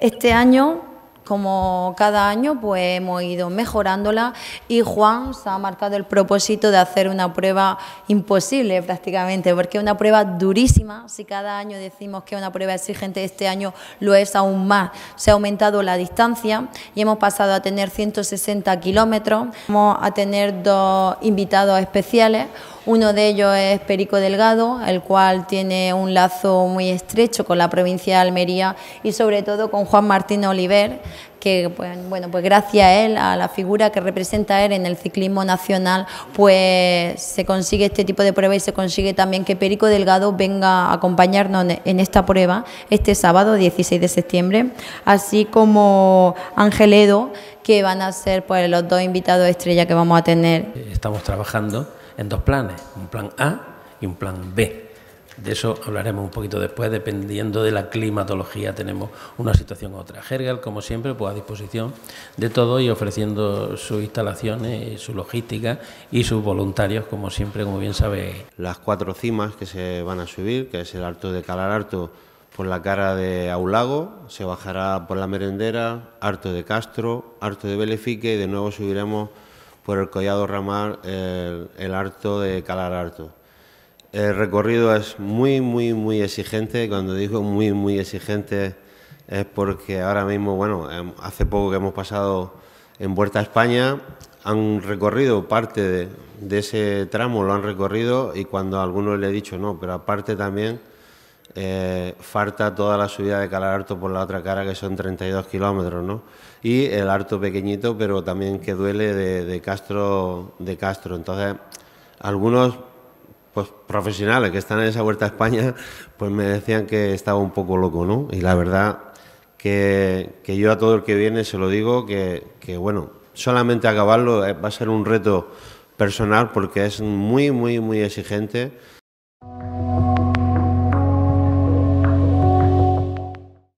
Este año, como cada año, pues hemos ido mejorándola y Juan se ha marcado el propósito de hacer una prueba imposible prácticamente, porque es una prueba durísima. Si cada año decimos que es una prueba exigente, este año lo es aún más. Se ha aumentado la distancia y hemos pasado a tener 160 kilómetros, vamos a tener dos invitados especiales uno de ellos es Perico Delgado, el cual tiene un lazo muy estrecho con la provincia de Almería y sobre todo con Juan Martín Oliver, que pues, bueno, pues gracias a él, a la figura que representa él en el ciclismo nacional, pues se consigue este tipo de prueba y se consigue también que Perico Delgado venga a acompañarnos en esta prueba este sábado 16 de septiembre, así como Edo... que van a ser pues los dos invitados estrella que vamos a tener. Estamos trabajando en dos planes, un plan A y un plan B. De eso hablaremos un poquito después, dependiendo de la climatología tenemos una situación u otra. ...Jergal como siempre, pues a disposición de todo y ofreciendo sus instalaciones, su logística y sus voluntarios, como siempre, como bien sabe... Las cuatro cimas que se van a subir, que es el Alto de Calararto... por la cara de Aulago, se bajará por la Merendera, Alto de Castro, Alto de Belefique y de nuevo subiremos por el Collado ramal, el Harto de Calar Harto. El recorrido es muy, muy, muy exigente. Cuando digo muy, muy exigente es porque ahora mismo, bueno, em, hace poco que hemos pasado en Vuelta a España, han recorrido parte de, ese tramo, lo han recorrido y cuando a algunos le he dicho no, pero aparte también eh, falta toda la subida de harto por la otra cara, que son 32 kilómetros, ¿no? Y el harto pequeñito, pero también que duele de, Castro, de Castro. Entonces, algunos pues, profesionales que están en esa Vuelta a España, pues me decían que estaba un poco loco, ¿no? Y la verdad que, que yo a todo el que viene se lo digo, que, que bueno, solamente acabarlo eh, va a ser un reto personal porque es muy, muy, muy exigente